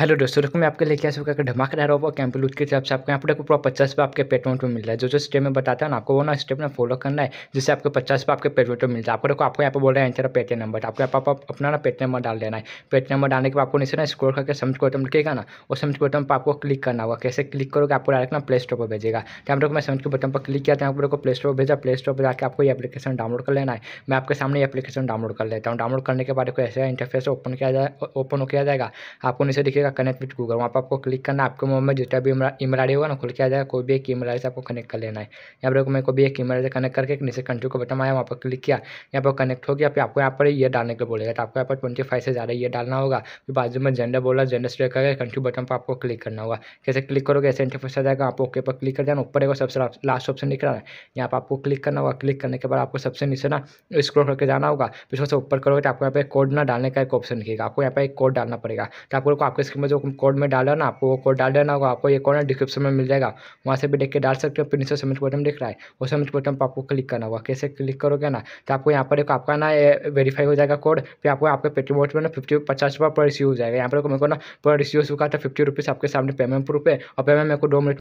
hello दोस्तों देखो तो मैं आपके लेके आ सकता धमाकेदार होगा कैंप लूट की तरफ से आपको यहाँ पर देखो पूरा पचास पे आपके पेट्रोल पर मिल रहा है जो जो स्टेप में बताता है ना आपको वो ना स्टेप में फॉलो करना है जिससे आपको पचास पे आपके पेट्रोल पर मिलता है आपको देखो आपको यहाँ पर बोल रहे हैं एंसर पेटे नंबर आपको यहाँ पर अपना ना पेटीएम नंबर डाल देना है पेटीएम नंबर डालने के बाद आपको नीचे ना स्क्रोल करके समझ को बटन लिखेगा ना वो समझ को बटन पर आपको क्लिक करना होगा कैसे क्लिक करोगे आपको डायरेक्ट ना प्ले स्टोर पर भेजेगा तो आप लोग मैं समझ के बटन पर क्लिक किया था आपको तो देखो प्ले स्टोर पर भेजा प्ले स्टोर पर जाकर आपको ये एप्लीकेशन डाउनलोड कर लेना है मैं आपके सामने ये एप्लीकेशन डाउनलोड कर लेता हूँ डाउनलोड करने के बाद देखो ऐसा इंटरफेस ओपन किया जाए ओपन किया जाएगा आपको नीचे दिखेगा जाएगा कनेक्ट विथ गूगल वहाँ पर आपको क्लिक करना आपके मोबाइल में जितना भी इमराड़ी होगा ना खुल के आ जाएगा कोई भी एक इमराड़ी से आपको कनेक्ट कर लेना है यहाँ पर मैं को भी एक इमराड़ी से कनेक्ट करके नीचे कंट्री को बटन आया वहाँ पर क्लिक किया यहाँ पर कनेक्ट हो गया फिर आपको यहाँ पर ये डालने के बोलेगा तो आपको यहाँ पर ट्वेंटी फाइव से ज़्यादा ये डालना होगा फिर बाजू में जेंडर बोला जेंडर से करके कंट्री बटन पर आपको क्लिक करना होगा कैसे क्लिक करोगे ऐसे इंटरफेस आ जाएगा आप ओके पर क्लिक कर देना ऊपर एक सबसे लास्ट ऑप्शन दिख रहा है यहाँ पर आपको क्लिक करना होगा क्लिक करने के बाद आपको सबसे नीचे ना स्क्रोल करके जाना होगा फिर उसमें ऊपर करोगे तो आपको यहाँ पर कोड ना डालने का एक ऑप्शन दिखेगा आपको यहाँ पर एक कोड डालना पड़ेगा तो आपको आपके स्क्रीन में जो कोड में डाल ना आपको वो कोड डाल देना होगा आपको ये कोड ना डिस्क्रिप्शन में मिल जाएगा वहाँ से भी देख के डाल सकते हो फिर नीचे सबमिट बटन दिख रहा है वो सबमिट बटन पर आपको क्लिक करना होगा कैसे क्लिक करोगे ना तो आपको यहाँ पर एक आपका ना वेरीफाई हो जाएगा कोड फिर आपको आपके पेटी बोर्ड में ना फिफ्टी पचास रुपये पर रिसीव हो जाएगा यहाँ पर मेरे को ना पर रिसीव हो चुका था फिफ्टी रुपीज़ आपके सामने पेमेंट प्रूफ है और पेमेंट मेरे को दो मिनट